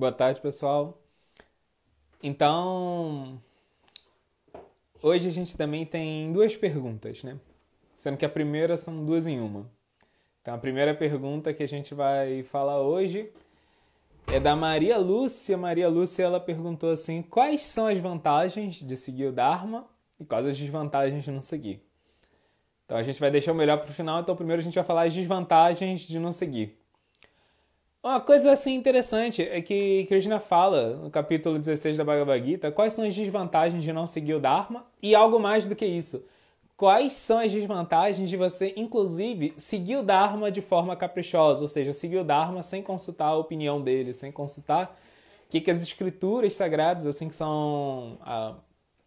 Boa tarde, pessoal. Então, hoje a gente também tem duas perguntas, né? Sendo que a primeira são duas em uma. Então, a primeira pergunta que a gente vai falar hoje é da Maria Lúcia. Maria Lúcia, ela perguntou assim: "Quais são as vantagens de seguir o Dharma e quais as desvantagens de não seguir?" Então, a gente vai deixar o melhor para o final, então primeiro a gente vai falar as desvantagens de não seguir. Uma coisa assim interessante é que Krishna fala no capítulo 16 da Bhagavad Gita quais são as desvantagens de não seguir o Dharma e algo mais do que isso. Quais são as desvantagens de você, inclusive, seguir o Dharma de forma caprichosa, ou seja, seguir o Dharma sem consultar a opinião dele, sem consultar o que, que as escrituras sagradas, assim, que são a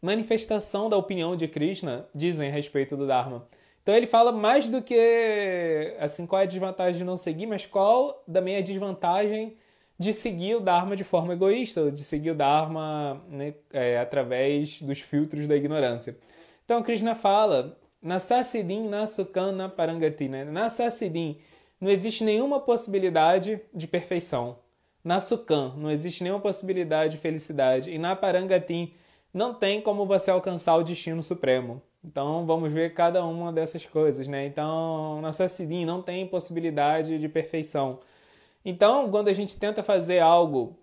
manifestação da opinião de Krishna, dizem a respeito do Dharma. Então ele fala mais do que assim qual é a desvantagem de não seguir, mas qual também é a desvantagem de seguir o Dharma de forma egoísta, de seguir o Dharma né, é, através dos filtros da ignorância. Então Krishna fala, Nasasidim Nasukana Parangati, né? Nasasidim, não existe nenhuma possibilidade de perfeição. Nasukan, não existe nenhuma possibilidade de felicidade. E na Parangatim, não tem como você alcançar o destino supremo. Então vamos ver cada uma dessas coisas, né? Então nossa Sidim não tem possibilidade de perfeição. Então quando a gente tenta fazer algo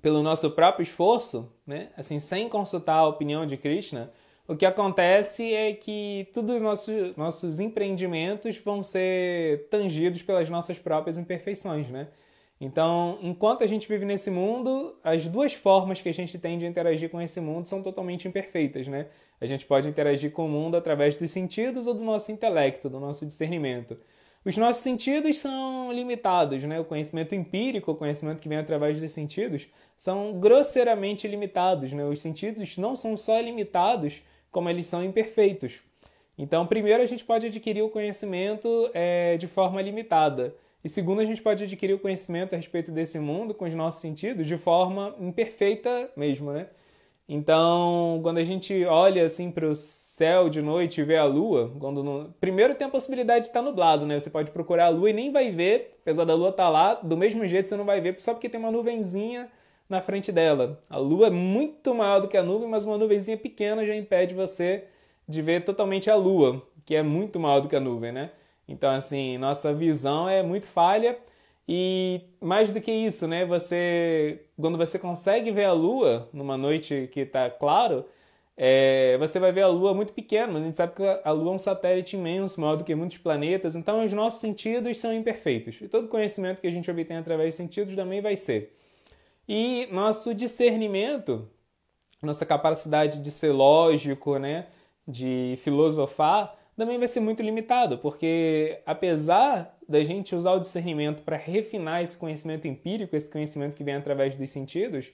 pelo nosso próprio esforço, né? Assim sem consultar a opinião de Krishna, o que acontece é que todos os nossos, nossos empreendimentos vão ser tangidos pelas nossas próprias imperfeições, né? Então, enquanto a gente vive nesse mundo, as duas formas que a gente tem de interagir com esse mundo são totalmente imperfeitas, né? A gente pode interagir com o mundo através dos sentidos ou do nosso intelecto, do nosso discernimento. Os nossos sentidos são limitados, né? O conhecimento empírico, o conhecimento que vem através dos sentidos, são grosseiramente limitados, né? Os sentidos não são só limitados, como eles são imperfeitos. Então, primeiro a gente pode adquirir o conhecimento é, de forma limitada. E segundo, a gente pode adquirir o conhecimento a respeito desse mundo com os nossos sentidos de forma imperfeita mesmo, né? Então, quando a gente olha assim para o céu de noite e vê a lua, quando primeiro tem a possibilidade de estar tá nublado, né? Você pode procurar a lua e nem vai ver, apesar da lua estar tá lá, do mesmo jeito você não vai ver só porque tem uma nuvenzinha na frente dela. A lua é muito maior do que a nuvem, mas uma nuvenzinha pequena já impede você de ver totalmente a lua, que é muito maior do que a nuvem, né? Então, assim, nossa visão é muito falha. E mais do que isso, né? Você, quando você consegue ver a lua numa noite que está claro, é, você vai ver a lua muito pequena, mas a gente sabe que a lua é um satélite imenso, maior do que muitos planetas. Então, os nossos sentidos são imperfeitos. E todo conhecimento que a gente obtém através dos sentidos também vai ser. E nosso discernimento, nossa capacidade de ser lógico, né? De filosofar, também vai ser muito limitado, porque apesar da gente usar o discernimento para refinar esse conhecimento empírico, esse conhecimento que vem através dos sentidos,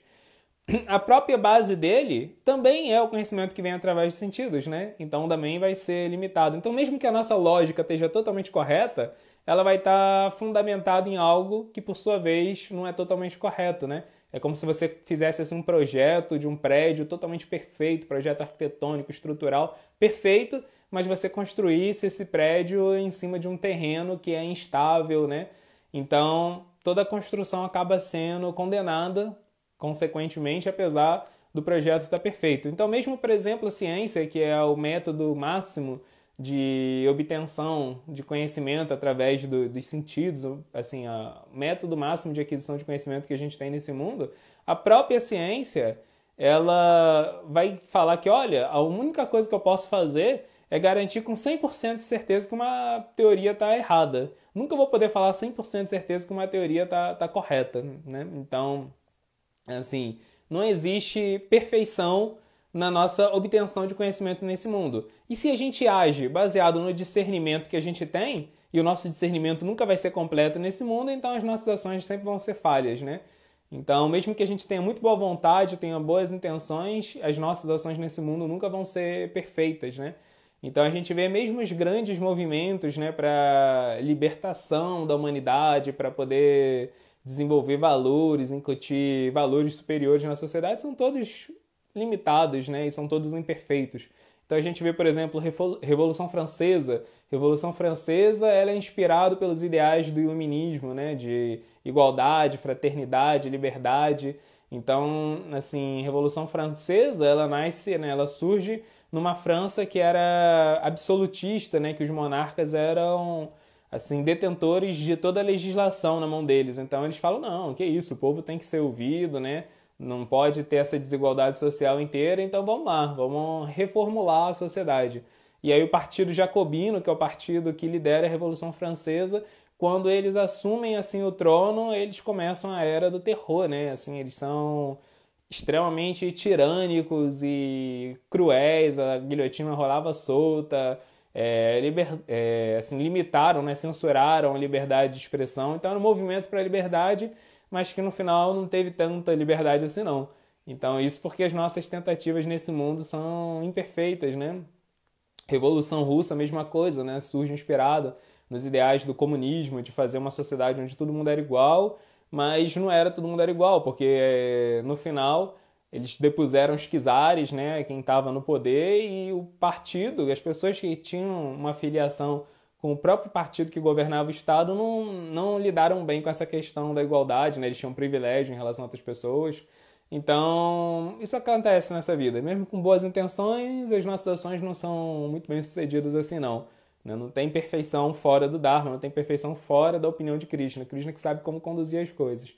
a própria base dele também é o conhecimento que vem através dos sentidos, né? Então também vai ser limitado. Então, mesmo que a nossa lógica esteja totalmente correta, ela vai estar tá fundamentada em algo que, por sua vez, não é totalmente correto, né? É como se você fizesse assim, um projeto de um prédio totalmente perfeito, projeto arquitetônico, estrutural perfeito, mas você construísse esse prédio em cima de um terreno que é instável, né? Então, toda a construção acaba sendo condenada, consequentemente, apesar do projeto estar perfeito. Então, mesmo, por exemplo, a ciência, que é o método máximo de obtenção de conhecimento através do, dos sentidos, assim, o método máximo de aquisição de conhecimento que a gente tem nesse mundo, a própria ciência, ela vai falar que, olha, a única coisa que eu posso fazer é garantir com 100% de certeza que uma teoria está errada. Nunca vou poder falar 100% de certeza que uma teoria está tá correta, né? Então, assim, não existe perfeição na nossa obtenção de conhecimento nesse mundo. E se a gente age baseado no discernimento que a gente tem, e o nosso discernimento nunca vai ser completo nesse mundo, então as nossas ações sempre vão ser falhas, né? Então, mesmo que a gente tenha muito boa vontade, tenha boas intenções, as nossas ações nesse mundo nunca vão ser perfeitas, né? Então a gente vê mesmo os grandes movimentos né, para libertação da humanidade, para poder desenvolver valores, incutir valores superiores na sociedade, são todos limitados né, e são todos imperfeitos. Então a gente vê, por exemplo, Revolução Francesa. Revolução Francesa ela é inspirada pelos ideais do iluminismo, né, de igualdade, fraternidade, liberdade. Então, assim, Revolução Francesa, ela nasce, né, ela surge numa França que era absolutista, né, que os monarcas eram assim detentores de toda a legislação na mão deles. Então eles falam não, que é isso, o povo tem que ser ouvido, né? Não pode ter essa desigualdade social inteira, então vamos lá, vamos reformular a sociedade. E aí o Partido Jacobino, que é o partido que lidera a Revolução Francesa, quando eles assumem assim o trono, eles começam a era do terror, né? Assim, eles são extremamente tirânicos e cruéis, a guilhotina rolava solta, é, liber, é, assim, limitaram, né, censuraram a liberdade de expressão. Então era um movimento para a liberdade, mas que no final não teve tanta liberdade assim não. Então isso porque as nossas tentativas nesse mundo são imperfeitas, né? Revolução Russa, mesma coisa, né? Surge inspirada nos ideais do comunismo, de fazer uma sociedade onde todo mundo era igual, mas não era todo mundo era igual, porque eh, no final eles depuseram os czares, né, quem estava no poder, e o partido, as pessoas que tinham uma filiação com o próprio partido que governava o Estado não, não lidaram bem com essa questão da igualdade, né, eles tinham privilégio em relação a outras pessoas. Então, isso acontece nessa vida. Mesmo com boas intenções, as nossas ações não são muito bem sucedidas assim, não. Né? Não tem perfeição fora do Dharma, não tem perfeição fora da opinião de Krishna. Krishna que sabe como conduzir as coisas.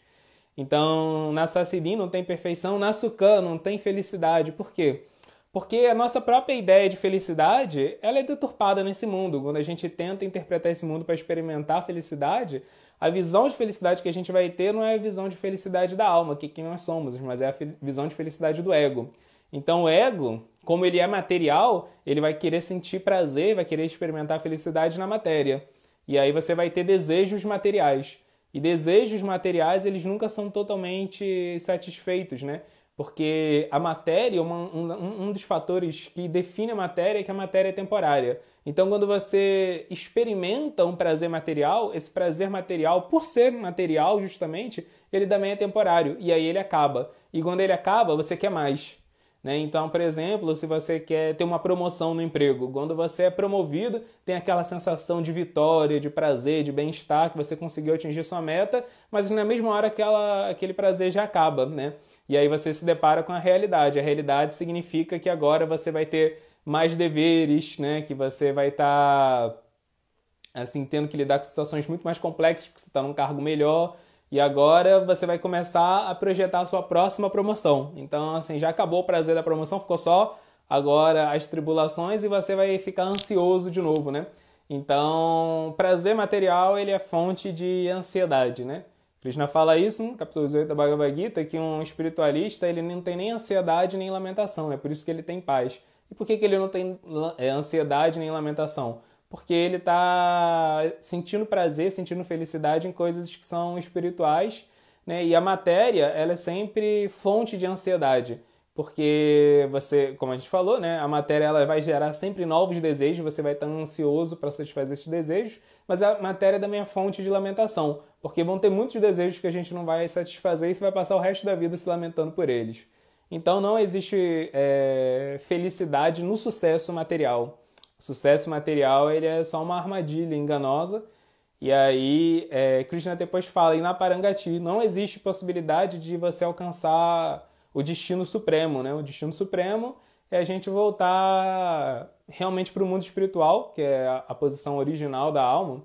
Então, na Sassidim não tem perfeição, na Sukha não tem felicidade. Por quê? Porque a nossa própria ideia de felicidade, ela é deturpada nesse mundo. Quando a gente tenta interpretar esse mundo para experimentar a felicidade, a visão de felicidade que a gente vai ter não é a visão de felicidade da alma, que é quem nós somos, mas é a visão de felicidade do ego. Então, o ego, como ele é material, ele vai querer sentir prazer, vai querer experimentar felicidade na matéria. E aí você vai ter desejos materiais. E desejos materiais, eles nunca são totalmente satisfeitos, né? Porque a matéria, uma, um, um dos fatores que define a matéria é que a matéria é temporária. Então, quando você experimenta um prazer material, esse prazer material, por ser material justamente, ele também é temporário. E aí ele acaba. E quando ele acaba, você quer mais. Né? Então, por exemplo, se você quer ter uma promoção no emprego, quando você é promovido, tem aquela sensação de vitória, de prazer, de bem-estar, que você conseguiu atingir sua meta, mas na mesma hora aquela, aquele prazer já acaba. Né? E aí você se depara com a realidade. A realidade significa que agora você vai ter mais deveres, né? que você vai estar. Tá assim, tendo que lidar com situações muito mais complexas, porque você está num cargo melhor, e agora você vai começar a projetar a sua próxima promoção. Então, assim, já acabou o prazer da promoção, ficou só agora as tribulações e você vai ficar ansioso de novo, né? Então, prazer material, ele é fonte de ansiedade, né? Krishna fala isso no capítulo 18 da Bhagavad Gita, que um espiritualista, ele não tem nem ansiedade nem lamentação, é né? por isso que ele tem paz. E por que, que ele não tem é, ansiedade nem lamentação? porque ele está sentindo prazer, sentindo felicidade em coisas que são espirituais, né? E a matéria, ela é sempre fonte de ansiedade, porque você, como a gente falou, né, a matéria ela vai gerar sempre novos desejos, você vai estar ansioso para satisfazer esses desejos, mas a matéria também é fonte de lamentação, porque vão ter muitos desejos que a gente não vai satisfazer e você vai passar o resto da vida se lamentando por eles. Então não existe é, felicidade no sucesso material. O sucesso material ele é só uma armadilha enganosa. E aí, é, Krishna depois fala, e na Parangati não existe possibilidade de você alcançar o destino supremo, né? O destino supremo é a gente voltar realmente para o mundo espiritual, que é a, posição original da alma.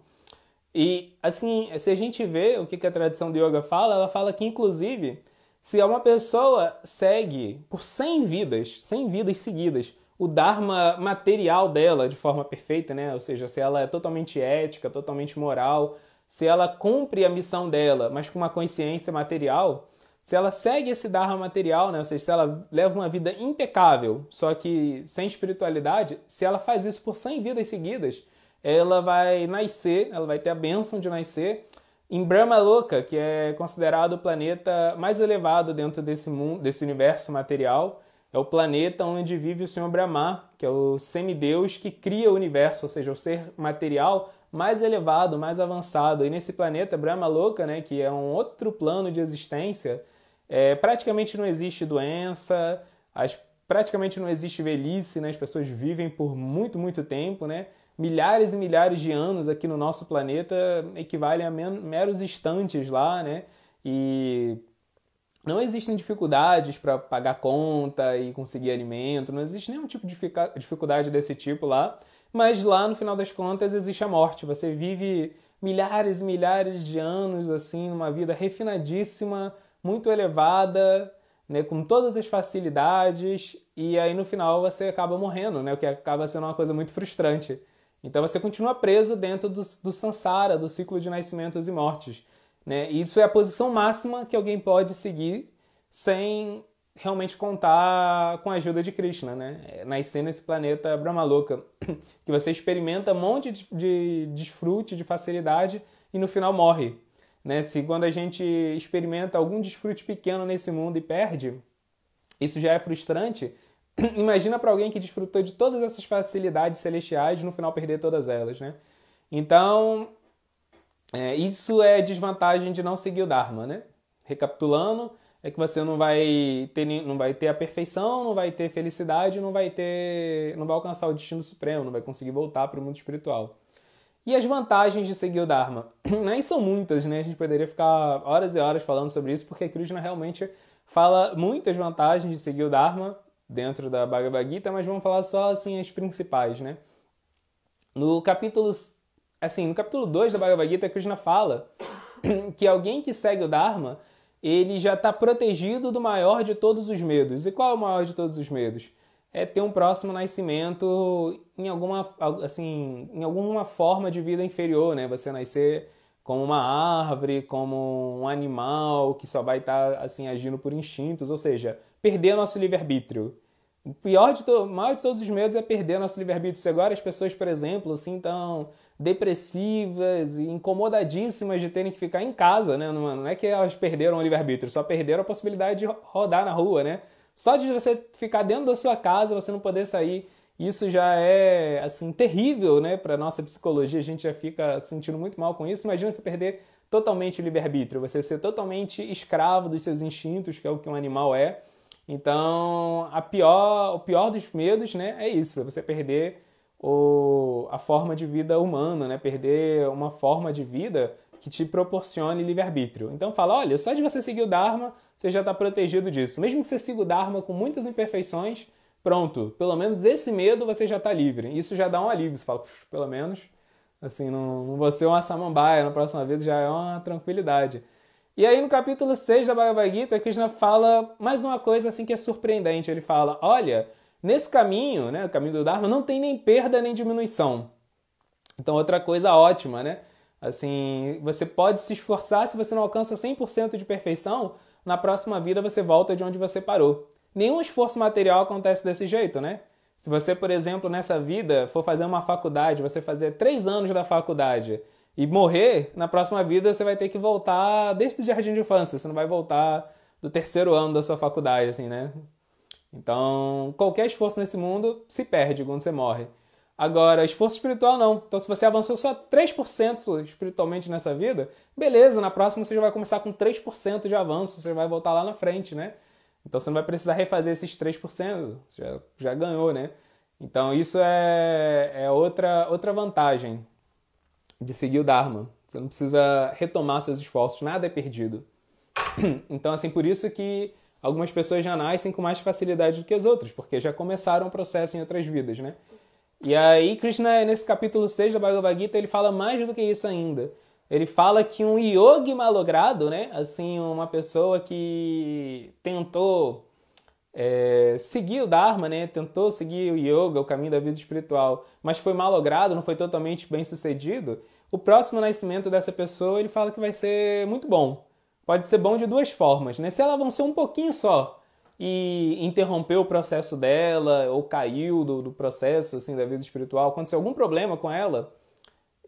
E, assim, se a gente vê o que, a tradição de yoga fala, ela fala que, inclusive, se uma pessoa segue por 100 vidas, 100 vidas seguidas, o Dharma material dela de forma perfeita, né? Ou seja, se ela é totalmente ética, totalmente moral, se ela cumpre a missão dela, mas com uma consciência material, se ela segue esse Dharma material, né? Ou seja, se ela leva uma vida impecável, só que sem espiritualidade, se ela faz isso por 100 vidas seguidas, ela vai nascer, ela vai ter a bênção de nascer em Brahma Loka, que é considerado o planeta mais elevado dentro desse mundo, desse universo material, é o planeta onde vive o Senhor Brahma, que é o semideus que cria o universo, ou seja, o ser material mais elevado, mais avançado. E nesse planeta, Brahma Louca, né, que é um outro plano de existência, é, praticamente não existe doença, as, praticamente não existe velhice, né, as pessoas vivem por muito, muito tempo, né? milhares e milhares de anos aqui no nosso planeta equivalem a meros instantes lá, né? E não existem dificuldades para pagar conta e conseguir alimento, não existe nenhum tipo de dificuldade desse tipo lá, mas lá no final das contas existe a morte. Você vive milhares e milhares de anos assim, numa vida refinadíssima, muito elevada, né, com todas as facilidades, e aí no final você acaba morrendo, né, o que acaba sendo uma coisa muito frustrante. Então você continua preso dentro do, do samsara, do ciclo de nascimentos e mortes. Né? Isso é a posição máxima que alguém pode seguir sem realmente contar com a ajuda de Krishna, né? É, nascer nesse planeta louca que você experimenta um monte de, de desfrute, de facilidade e no final morre. Né? Se quando a gente experimenta algum desfrute pequeno nesse mundo e perde, isso já é frustrante. Imagina para alguém que desfrutou de todas essas facilidades celestiais no final perder todas elas, né? Então, é, isso é desvantagem de não seguir o Dharma, né? Recapitulando, é que você não vai ter não vai ter a perfeição, não vai ter felicidade, não vai ter não vai alcançar o destino supremo, não vai conseguir voltar para o mundo espiritual. E as vantagens de seguir o Dharma? Nem são muitas, né? A gente poderia ficar horas e horas falando sobre isso, porque Krishna realmente fala muitas vantagens de seguir o Dharma dentro da Bhagavad Gita, mas vamos falar só assim as principais, né? No capítulo assim, no capítulo 2 da Bhagavad Gita, Krishna fala que alguém que segue o Dharma, ele já está protegido do maior de todos os medos. E qual é o maior de todos os medos? É ter um próximo nascimento em alguma, assim, em alguma forma de vida inferior, né? Você nascer como uma árvore, como um animal que só vai estar tá, assim agindo por instintos, ou seja, perder nosso livre-arbítrio. O pior de to... o maior de todos os medos é perder nosso livre-arbítrio. Se agora as pessoas, por exemplo, assim, estão depressivas e incomodadíssimas de terem que ficar em casa, né? Não é que elas perderam o livre-arbítrio, só perderam a possibilidade de rodar na rua, né? Só de você ficar dentro da sua casa, você não poder sair, isso já é assim terrível, né, para nossa psicologia. A gente já fica sentindo muito mal com isso. Imagina você perder totalmente o livre-arbítrio, você ser totalmente escravo dos seus instintos, que é o que um animal é. Então, a pior, o pior dos medos, né, é isso, é você perder o, a forma de vida humana, né? Perder uma forma de vida que te proporcione livre-arbítrio. Então fala, olha, só de você seguir o Dharma, você já está protegido disso. Mesmo que você siga o Dharma com muitas imperfeições, pronto, pelo menos esse medo você já está livre. Isso já dá um alívio. Você fala, pelo menos, assim, não, não vou ser uma samambaia, na próxima vez já é uma tranquilidade. E aí no capítulo 6 da Bhagavad Gita, Krishna fala mais uma coisa assim que é surpreendente. Ele fala, olha, Nesse caminho, né, o caminho do Dharma, não tem nem perda nem diminuição. Então, outra coisa ótima, né? Assim, você pode se esforçar, se você não alcança 100% de perfeição, na próxima vida você volta de onde você parou. Nenhum esforço material acontece desse jeito, né? Se você, por exemplo, nessa vida for fazer uma faculdade, você fazer três anos da faculdade e morrer, na próxima vida você vai ter que voltar desde o jardim de infância, você não vai voltar do terceiro ano da sua faculdade, assim, né? Então, qualquer esforço nesse mundo se perde quando você morre. Agora, esforço espiritual não. Então, se você avançou só 3% espiritualmente nessa vida, beleza, na próxima você já vai começar com 3% de avanço, você vai voltar lá na frente, né? Então, você não vai precisar refazer esses 3%, você já, já ganhou, né? Então, isso é, é outra, outra vantagem de seguir o Dharma. Você não precisa retomar seus esforços, nada é perdido. Então, assim, por isso que Algumas pessoas já nascem com mais facilidade do que as outras, porque já começaram o processo em outras vidas, né? E aí, Krishna, nesse capítulo 6 da Bhagavad Gita, ele fala mais do que isso ainda. Ele fala que um yogi malogrado, né? Assim, uma pessoa que tentou é, seguir o Dharma, né? Tentou seguir o yoga, o caminho da vida espiritual, mas foi malogrado, não foi totalmente bem sucedido. O próximo nascimento dessa pessoa, ele fala que vai ser muito bom pode ser bom de duas formas, né? Se ela avançou um pouquinho só e interrompeu o processo dela, ou caiu do, do processo, assim, da vida espiritual, aconteceu algum problema com ela,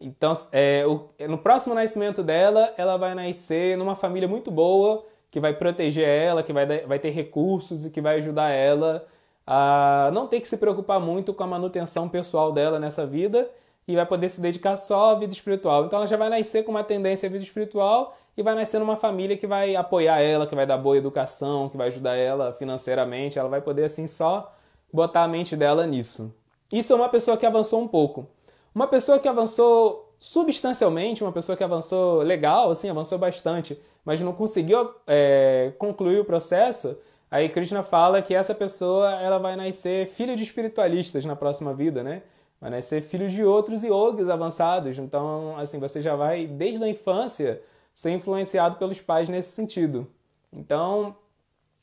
então, é, o, no próximo nascimento dela, ela vai nascer numa família muito boa, que vai proteger ela, que vai, vai ter recursos e que vai ajudar ela a não ter que se preocupar muito com a manutenção pessoal dela nessa vida e vai poder se dedicar só à vida espiritual. Então, ela já vai nascer com uma tendência à vida espiritual e vai nascendo uma família que vai apoiar ela, que vai dar boa educação, que vai ajudar ela financeiramente, ela vai poder assim só botar a mente dela nisso. Isso é uma pessoa que avançou um pouco. Uma pessoa que avançou substancialmente, uma pessoa que avançou legal, assim, avançou bastante, mas não conseguiu é, concluir o processo, aí Krishna fala que essa pessoa ela vai nascer filho de espiritualistas na próxima vida, né? Vai nascer filho de outros yogis avançados. Então, assim, você já vai desde a infância ser influenciado pelos pais nesse sentido. Então,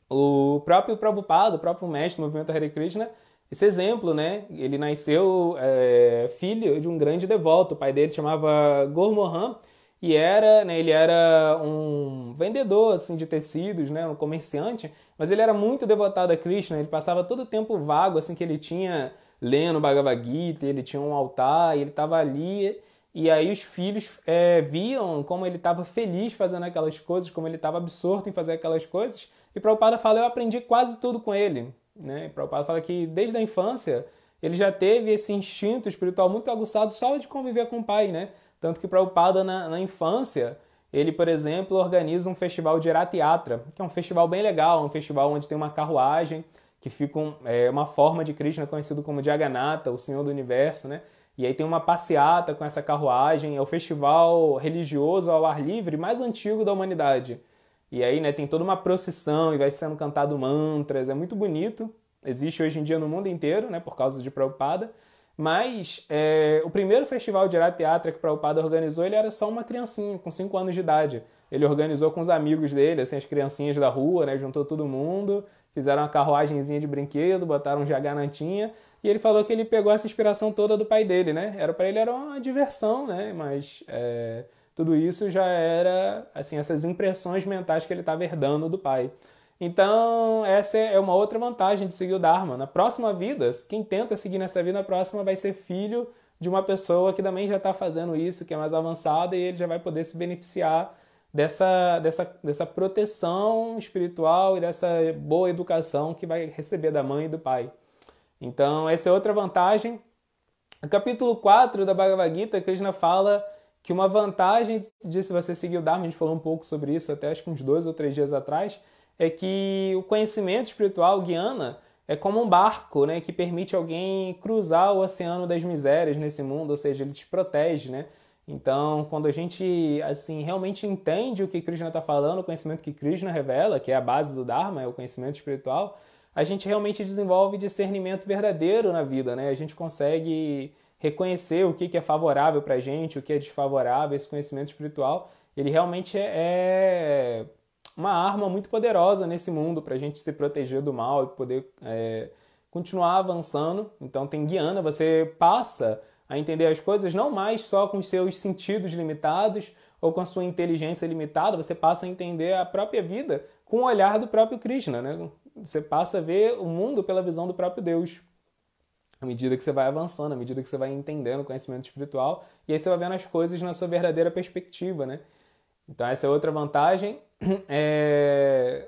o próprio Prabhupada, o próprio mestre do movimento Hare Krishna, esse exemplo, né? Ele nasceu é, filho de um grande devoto. O pai dele chamava Gormohan e era, né, ele era um vendedor assim de tecidos, né, um comerciante, mas ele era muito devotado a Krishna, ele passava todo o tempo vago assim que ele tinha lendo Bhagavad Gita, ele tinha um altar, ele estava ali e aí os filhos é, viam como ele estava feliz fazendo aquelas coisas, como ele estava absorto em fazer aquelas coisas. E Prabhupada fala, eu aprendi quase tudo com ele. Né? E Prabhupada fala que desde a infância ele já teve esse instinto espiritual muito aguçado só de conviver com o pai. Né? Tanto que Prabhupada na, na infância, ele, por exemplo, organiza um festival de Iratiatra, que é um festival bem legal, um festival onde tem uma carruagem, que fica um, é, uma forma de Krishna conhecido como Jagannatha, o Senhor do Universo, né? E aí tem uma passeata com essa carruagem, é o festival religioso ao ar livre mais antigo da humanidade. E aí, né, tem toda uma procissão e vai sendo cantado mantras, é muito bonito. Existe hoje em dia no mundo inteiro, né, por causa de Prabhupada. Mas é, o primeiro festival de teatro que o Prabhupada organizou, ele era só uma criancinha, com 5 anos de idade. Ele organizou com os amigos dele, assim, as criancinhas da rua, né? Juntou todo mundo, fizeram uma carruagenzinha de brinquedo, botaram um jaganatinha e ele falou que ele pegou essa inspiração toda do pai dele, né? Era para ele era uma diversão, né? Mas é, tudo isso já era assim essas impressões mentais que ele estava herdando do pai. Então essa é uma outra vantagem de seguir o Dharma. Na próxima vida, quem tenta seguir nessa vida na próxima vai ser filho de uma pessoa que também já está fazendo isso, que é mais avançada e ele já vai poder se beneficiar dessa, dessa, dessa proteção espiritual e dessa boa educação que vai receber da mãe e do pai. Então, essa é outra vantagem. No capítulo 4 da Bhagavad Gita, Krishna fala que uma vantagem de se você seguir o Dharma, a gente falou um pouco sobre isso até acho que uns dois ou três dias atrás, é que o conhecimento espiritual, guiana, é como um barco, né, que permite alguém cruzar o oceano das misérias nesse mundo, ou seja, ele te protege, né? Então, quando a gente assim realmente entende o que Krishna está falando, o conhecimento que Krishna revela, que é a base do Dharma, é o conhecimento espiritual, a gente realmente desenvolve discernimento verdadeiro na vida, né? A gente consegue reconhecer o que, é favorável para a gente, o que é desfavorável, esse conhecimento espiritual, ele realmente é, é uma arma muito poderosa nesse mundo para a gente se proteger do mal e poder é, continuar avançando. Então tem guiana, você passa a entender as coisas não mais só com os seus sentidos limitados ou com a sua inteligência limitada, você passa a entender a própria vida com o olhar do próprio Krishna, né? você passa a ver o mundo pela visão do próprio Deus. À medida que você vai avançando, à medida que você vai entendendo o conhecimento espiritual, e aí você vai vendo as coisas na sua verdadeira perspectiva, né? Então essa é outra vantagem. É...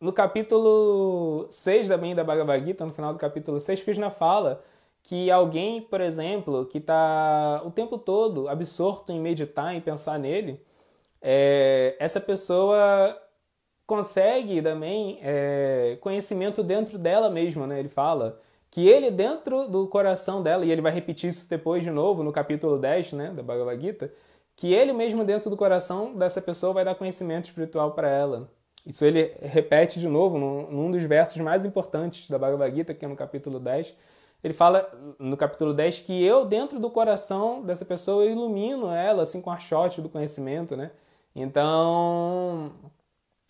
No capítulo 6 também da Bhagavad Gita, no final do capítulo 6, Krishna fala que alguém, por exemplo, que está o tempo todo absorto em meditar, em pensar nele, é... essa pessoa consegue também é, conhecimento dentro dela mesma, né? Ele fala que ele dentro do coração dela, e ele vai repetir isso depois de novo no capítulo 10, né, da Bhagavad Gita, que ele mesmo dentro do coração dessa pessoa vai dar conhecimento espiritual para ela. Isso ele repete de novo num, num dos versos mais importantes da Bhagavad Gita, que é no capítulo 10. Ele fala no capítulo 10 que eu, dentro do coração dessa pessoa, eu ilumino ela, assim, com a shot do conhecimento, né? Então,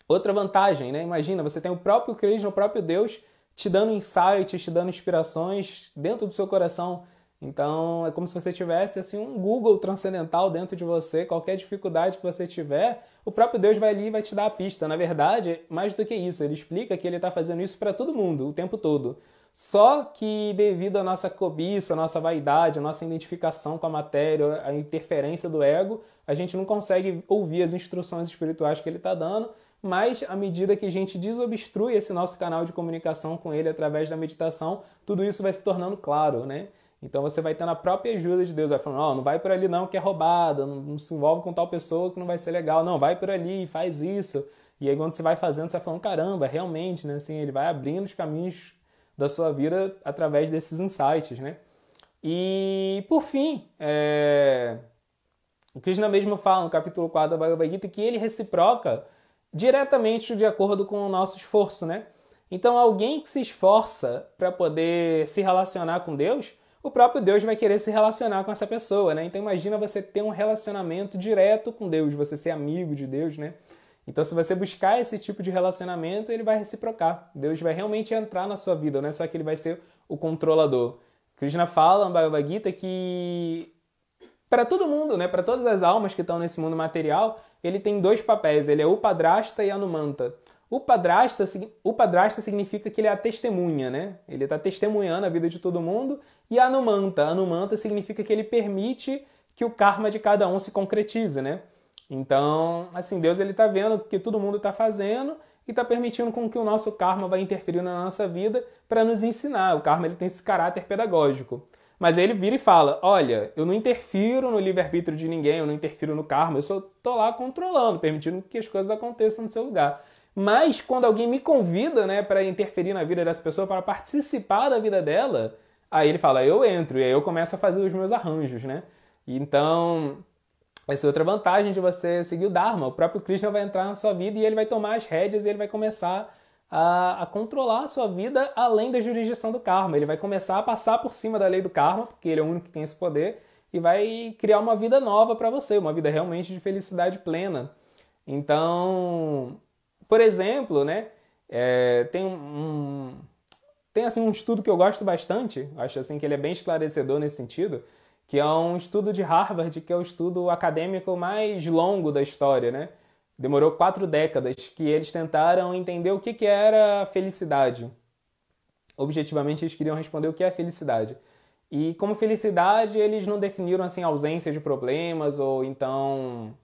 Outra vantagem, né? Imagina, você tem o próprio Krishna, o próprio Deus, te dando insights, te dando inspirações dentro do seu coração. Então, é como se você tivesse assim um Google transcendental dentro de você, qualquer dificuldade que você tiver, o próprio Deus vai ali e vai te dar a pista. Na verdade, mais do que isso, ele explica que ele está fazendo isso para todo mundo, o tempo todo. Só que devido à nossa cobiça, à nossa vaidade, à nossa identificação com a matéria, à interferência do ego, a gente não consegue ouvir as instruções espirituais que ele está dando mas à medida que a gente desobstrui esse nosso canal de comunicação com ele através da meditação, tudo isso vai se tornando claro, né? Então você vai tendo a própria ajuda de Deus, vai falando, não, não vai por ali não, que é roubado, não, se envolve com tal pessoa que não vai ser legal, não, vai por ali, faz isso. E aí quando você vai fazendo, você vai falando, caramba, realmente, né? Assim, ele vai abrindo os caminhos da sua vida através desses insights, né? E por fim, é... o Krishna mesmo fala no capítulo 4 da Bhagavad Gita que ele reciproca diretamente de acordo com o nosso esforço, né? Então, alguém que se esforça para poder se relacionar com Deus, o próprio Deus vai querer se relacionar com essa pessoa, né? Então, imagina você ter um relacionamento direto com Deus, você ser amigo de Deus, né? Então, se você buscar esse tipo de relacionamento, ele vai reciprocar. Deus vai realmente entrar na sua vida, não é só que ele vai ser o controlador. Krishna fala no Bhagavad Gita que para todo mundo, né, para todas as almas que estão nesse mundo material, ele tem dois papéis, ele é o padrasta e a numanta. O padrasta, o padrasta significa que ele é a testemunha, né? Ele está testemunhando a vida de todo mundo. E a numanta. a numanta significa que ele permite que o karma de cada um se concretize, né? Então, assim, Deus ele está vendo o que todo mundo está fazendo e está permitindo com que o nosso karma vai interferindo na nossa vida para nos ensinar. O karma ele tem esse caráter pedagógico. Mas ele vira e fala: Olha, eu não interfiro no livre-arbítrio de ninguém, eu não interfiro no karma, eu só tô lá controlando, permitindo que as coisas aconteçam no seu lugar. Mas quando alguém me convida né, para interferir na vida dessa pessoa, para participar da vida dela, aí ele fala: Eu entro, e aí eu começo a fazer os meus arranjos, né? Então, essa é outra vantagem de você seguir o Dharma. O próprio Krishna vai entrar na sua vida e ele vai tomar as rédeas e ele vai começar a, a, controlar a sua vida além da jurisdição do karma. Ele vai começar a passar por cima da lei do karma, porque ele é o único que tem esse poder, e vai criar uma vida nova para você, uma vida realmente de felicidade plena. Então, por exemplo, né, é, tem um, tem assim um estudo que eu gosto bastante, acho assim que ele é bem esclarecedor nesse sentido, que é um estudo de Harvard, que é o estudo acadêmico mais longo da história, né? Demorou quatro décadas que eles tentaram entender o que, que era felicidade. Objetivamente, eles queriam responder o que é felicidade. E como felicidade, eles não definiram assim ausência de problemas ou então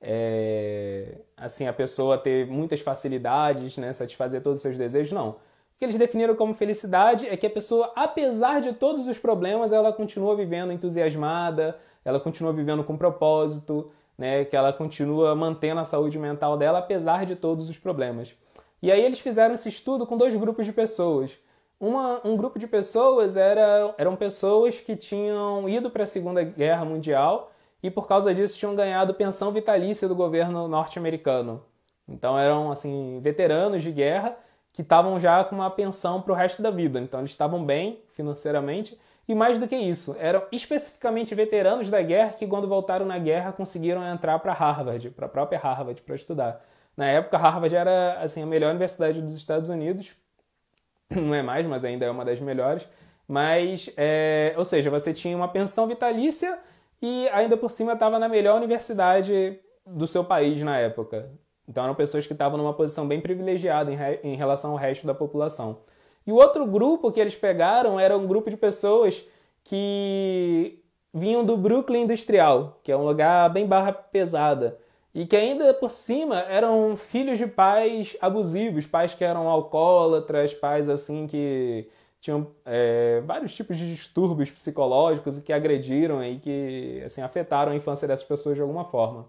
é, assim a pessoa ter muitas facilidades, né, satisfazer todos os seus desejos, não. O que eles definiram como felicidade é que a pessoa, apesar de todos os problemas, ela continua vivendo entusiasmada, ela continua vivendo com propósito, né, que ela continua mantendo a saúde mental dela apesar de todos os problemas. E aí eles fizeram esse estudo com dois grupos de pessoas. Uma, um grupo de pessoas era, eram pessoas que tinham ido para a Segunda Guerra Mundial e por causa disso tinham ganhado pensão vitalícia do governo norte-americano. Então eram assim veteranos de guerra que estavam já com uma pensão para o resto da vida. Então eles estavam bem financeiramente, e mais do que isso, eram especificamente veteranos da guerra que, quando voltaram na guerra, conseguiram entrar para Harvard, para a própria Harvard, para estudar. Na época, Harvard era assim, a melhor universidade dos Estados Unidos, não é mais, mas ainda é uma das melhores. Mas, é... ou seja, você tinha uma pensão vitalícia e ainda por cima estava na melhor universidade do seu país na época. Então eram pessoas que estavam numa posição bem privilegiada em, re... em relação ao resto da população. E o outro grupo que eles pegaram era um grupo de pessoas que vinham do Brooklyn Industrial, que é um lugar bem barra pesada, e que ainda por cima eram filhos de pais abusivos, pais que eram alcoólatras, pais assim que tinham é, vários tipos de distúrbios psicológicos e que agrediram e que assim afetaram a infância dessas pessoas de alguma forma.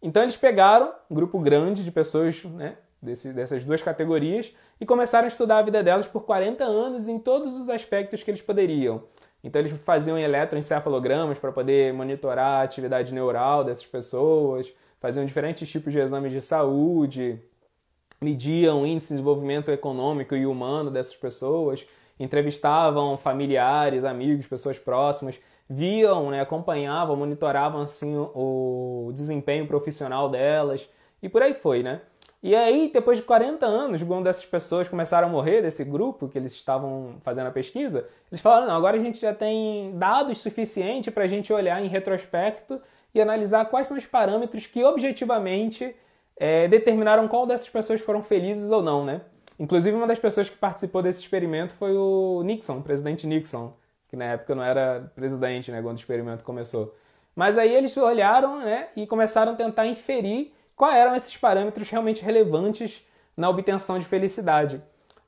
Então eles pegaram um grupo grande de pessoas, né, desse, dessas duas categorias e começaram a estudar a vida delas por 40 anos em todos os aspectos que eles poderiam. Então eles faziam eletroencefalogramas para poder monitorar a atividade neural dessas pessoas, faziam diferentes tipos de exames de saúde, mediam o índice de desenvolvimento econômico e humano dessas pessoas, entrevistavam familiares, amigos, pessoas próximas, viam, né, acompanhavam, monitoravam assim o desempenho profissional delas e por aí foi, né? E aí, depois de 40 anos, quando essas pessoas começaram a morrer desse grupo que eles estavam fazendo a pesquisa, eles falaram: não, agora a gente já tem dados suficientes para a gente olhar em retrospecto e analisar quais são os parâmetros que objetivamente é, determinaram qual dessas pessoas foram felizes ou não, né? Inclusive, uma das pessoas que participou desse experimento foi o Nixon, o presidente Nixon, que na época não era presidente, né, quando o experimento começou. Mas aí eles olharam, né, e começaram a tentar inferir quais eram esses parâmetros realmente relevantes na obtenção de felicidade.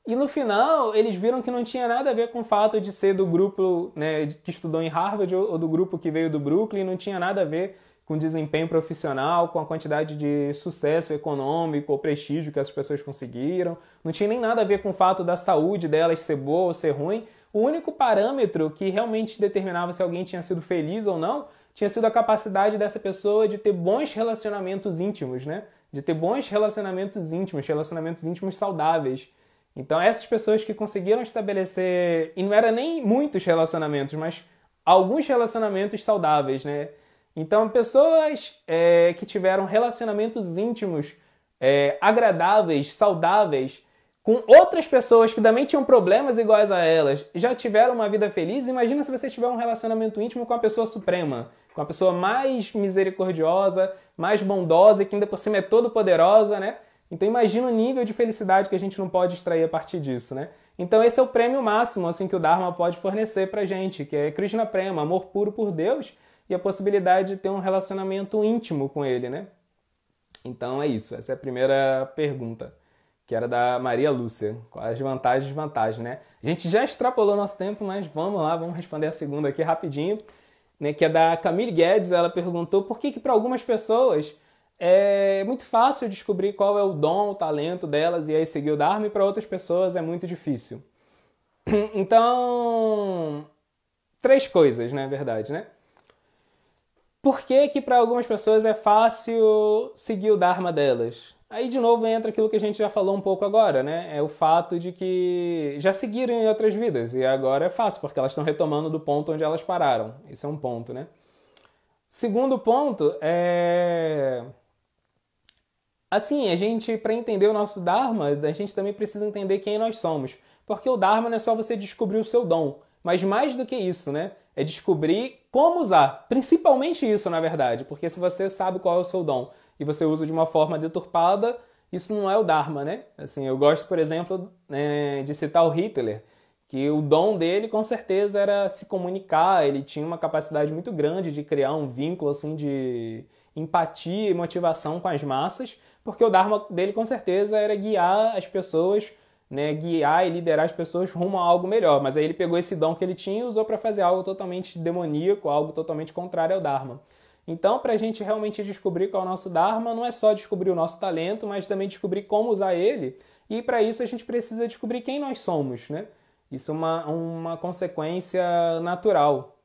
E no final, eles viram que não tinha nada a ver com o fato de ser do grupo né, que estudou em Harvard ou do grupo que veio do Brooklyn, não tinha nada a ver com desempenho profissional, com a quantidade de sucesso econômico ou prestígio que essas pessoas conseguiram, não tinha nem nada a ver com o fato da saúde delas ser boa ou ser ruim. O único parâmetro que realmente determinava se alguém tinha sido feliz ou não tinha sido a capacidade dessa pessoa de ter bons relacionamentos íntimos, né? De ter bons relacionamentos íntimos, relacionamentos íntimos saudáveis. Então, essas pessoas que conseguiram estabelecer, e não era nem muitos relacionamentos, mas alguns relacionamentos saudáveis, né? Então, pessoas é, que tiveram relacionamentos íntimos é, agradáveis, saudáveis, com outras pessoas que também tinham problemas iguais a elas, já tiveram uma vida feliz. Imagina se você tiver um relacionamento íntimo com a pessoa suprema com a pessoa mais misericordiosa, mais bondosa e que ainda por cima é todo poderosa, né? Então imagina o nível de felicidade que a gente não pode extrair a partir disso, né? Então esse é o prêmio máximo assim que o Dharma pode fornecer pra gente, que é Krishna Prema, amor puro por Deus e a possibilidade de ter um relacionamento íntimo com ele, né? Então é isso, essa é a primeira pergunta, que era da Maria Lúcia. Quais vantagens e desvantagens, né? A gente já extrapolou nosso tempo, mas vamos lá, vamos responder a segunda aqui rapidinho né, que é da Camille Guedes, ela perguntou por que, que para algumas pessoas é muito fácil descobrir qual é o dom, o talento delas e aí seguir o Dharma, e para outras pessoas é muito difícil. Então, três coisas, na né, é verdade, né? Por que que para algumas pessoas é fácil seguir o Dharma delas? Aí de novo entra aquilo que a gente já falou um pouco agora, né? É o fato de que já seguiram em outras vidas e agora é fácil porque elas estão retomando do ponto onde elas pararam. Esse é um ponto, né? Segundo ponto é assim, a gente para entender o nosso dharma, a gente também precisa entender quem nós somos, porque o dharma não é só você descobrir o seu dom, mas mais do que isso, né? É descobrir como usar, principalmente isso, na verdade, porque se você sabe qual é o seu dom, e você usa de uma forma deturpada, isso não é o Dharma, né? Assim, eu gosto, por exemplo, né, de citar o Hitler, que o dom dele com certeza era se comunicar, ele tinha uma capacidade muito grande de criar um vínculo assim de empatia e motivação com as massas, porque o Dharma dele com certeza era guiar as pessoas né, guiar e liderar as pessoas rumo a algo melhor. Mas aí ele pegou esse dom que ele tinha e usou para fazer algo totalmente demoníaco, algo totalmente contrário ao Dharma. Então, para a gente realmente descobrir qual é o nosso Dharma, não é só descobrir o nosso talento, mas também descobrir como usar ele. E para isso a gente precisa descobrir quem nós somos, né? Isso é uma, uma consequência natural.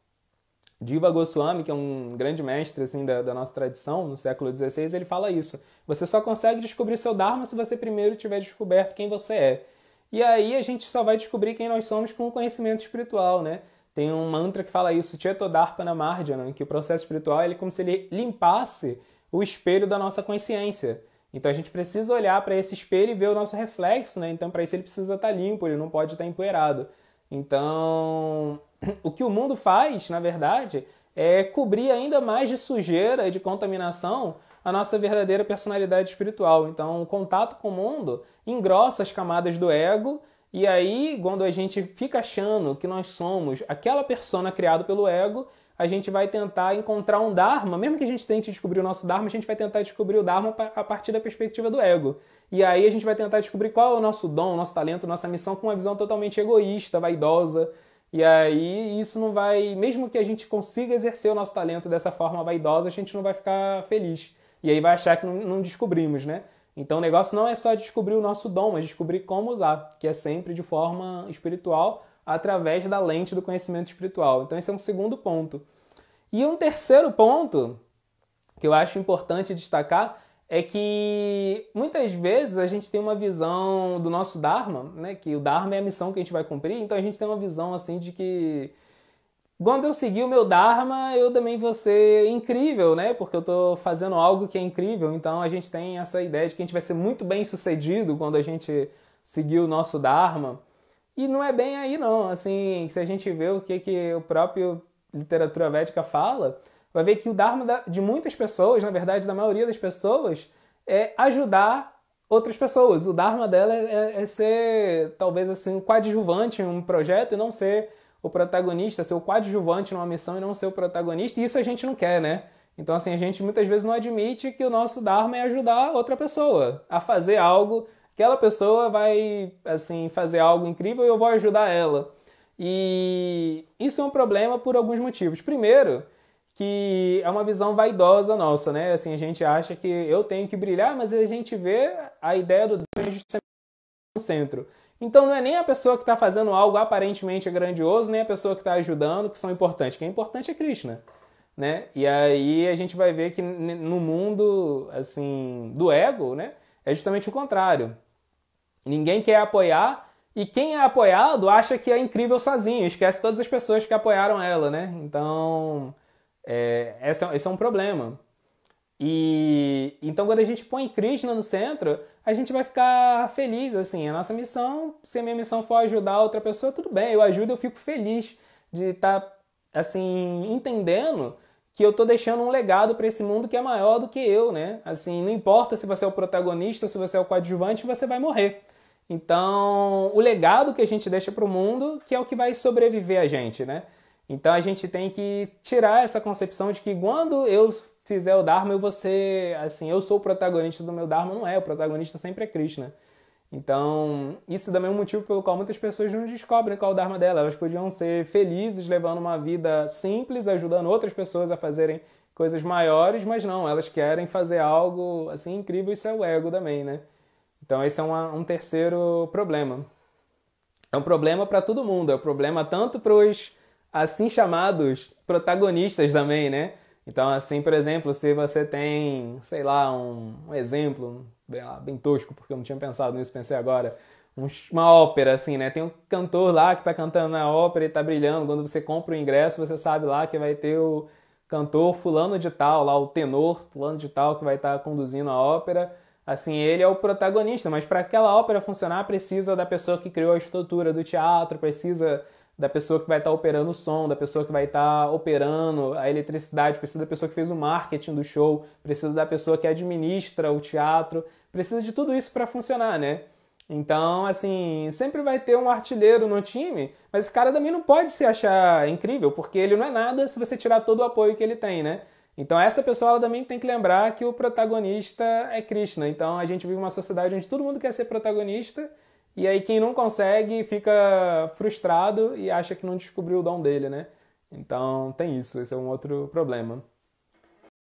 Diva Goswami, que é um grande mestre assim, da, da nossa tradição, no século XVI, ele fala isso. Você só consegue descobrir seu Dharma se você primeiro tiver descoberto quem você é. E aí a gente só vai descobrir quem nós somos com o conhecimento espiritual, né? Tem um mantra que fala isso, Chetodarpana Marjana, né? que o processo espiritual é como se ele limpasse o espelho da nossa consciência. Então a gente precisa olhar para esse espelho e ver o nosso reflexo, né? Então para isso ele precisa estar tá limpo, ele não pode estar tá empoeirado. Então, o que o mundo faz, na verdade, é cobrir ainda mais de sujeira e de contaminação a nossa verdadeira personalidade espiritual. Então, o contato com o mundo engrossa as camadas do ego e aí, quando a gente fica achando que nós somos aquela persona criada pelo ego, a gente vai tentar encontrar um Dharma, mesmo que a gente tente descobrir o nosso Dharma, a gente vai tentar descobrir o Dharma a partir da perspectiva do ego. E aí a gente vai tentar descobrir qual é o nosso dom, o nosso talento, nossa missão com uma visão totalmente egoísta, vaidosa. E aí isso não vai, mesmo que a gente consiga exercer o nosso talento dessa forma vaidosa, a gente não vai ficar feliz. E aí vai achar que não, não descobrimos, né? Então o negócio não é só descobrir o nosso dom, mas descobrir como usar, que é sempre de forma espiritual, através da lente do conhecimento espiritual. Então esse é um segundo ponto. E um terceiro ponto que eu acho importante destacar é que muitas vezes a gente tem uma visão do nosso Dharma, né? Que o Dharma é a missão que a gente vai cumprir, então a gente tem uma visão assim de que quando eu seguir o meu Dharma, eu também vou ser incrível, né? Porque eu estou fazendo algo que é incrível. Então a gente tem essa ideia de que a gente vai ser muito bem sucedido quando a gente seguir o nosso Dharma. E não é bem aí, não. Assim, se a gente vê o que, que o próprio literatura védica fala, vai ver que o Dharma de muitas pessoas, na verdade, da maioria das pessoas, é ajudar outras pessoas. O Dharma dela é, é ser, talvez assim, um coadjuvante em um projeto e não ser o protagonista, ser o coadjuvante numa missão e não ser o protagonista, e isso a gente não quer, né? Então, assim, a gente muitas vezes não admite que o nosso Dharma é ajudar outra pessoa a fazer algo. Aquela pessoa vai, assim, fazer algo incrível e eu vou ajudar ela. E isso é um problema por alguns motivos. Primeiro, que é uma visão vaidosa nossa, né? Assim, a gente acha que eu tenho que brilhar, mas a gente vê a ideia do Dharma justamente no centro. Então não é nem a pessoa que está fazendo algo aparentemente grandioso, nem a pessoa que está ajudando que são importantes. Quem é importante é Krishna. Né? E aí a gente vai ver que no mundo assim do ego, né, é justamente o contrário. Ninguém quer apoiar e quem é apoiado acha que é incrível sozinho, esquece todas as pessoas que apoiaram ela, né? Então, é, esse, é, esse é um problema. E então quando a gente põe Krishna no centro, a gente vai ficar feliz assim. A nossa missão, se a minha missão for ajudar outra pessoa, tudo bem, eu ajudo, eu fico feliz de estar tá, assim entendendo que eu tô deixando um legado para esse mundo que é maior do que eu, né? Assim, não importa se você é o protagonista, se você é o coadjuvante, você vai morrer. Então, o legado que a gente deixa para o mundo, que é o que vai sobreviver a gente, né? Então a gente tem que tirar essa concepção de que quando eu fizer o Dharma vou você, assim, eu sou o protagonista do meu Dharma, não é, o protagonista sempre é Krishna. Então, isso também é um motivo pelo qual muitas pessoas não descobrem qual é o Dharma dela. Elas podiam ser felizes levando uma vida simples, ajudando outras pessoas a fazerem coisas maiores, mas não, elas querem fazer algo assim incrível, isso é o ego também, né? Então, esse é uma, um terceiro problema. É um problema para todo mundo, é um problema tanto para os assim chamados protagonistas também, né? Então, assim, por exemplo, se você tem, sei lá, um, um exemplo bem, lá, bem, tosco, porque eu não tinha pensado nisso, pensei agora, um, uma ópera, assim, né? Tem um cantor lá que está cantando na ópera e está brilhando. Quando você compra o ingresso, você sabe lá que vai ter o cantor fulano de tal, lá o tenor fulano de tal que vai estar tá conduzindo a ópera. Assim, ele é o protagonista, mas para aquela ópera funcionar precisa da pessoa que criou a estrutura do teatro, precisa da pessoa que vai estar tá operando o som, da pessoa que vai estar tá operando a eletricidade, precisa da pessoa que fez o marketing do show, precisa da pessoa que administra o teatro, precisa de tudo isso para funcionar, né? Então, assim, sempre vai ter um artilheiro no time, mas esse cara também não pode se achar incrível, porque ele não é nada se você tirar todo o apoio que ele tem, né? Então, essa pessoa ela também tem que lembrar que o protagonista é Krishna. Então, a gente vive uma sociedade onde todo mundo quer ser protagonista e aí quem não consegue fica frustrado e acha que não descobriu o dom dele, né? Então tem isso, esse é um outro problema.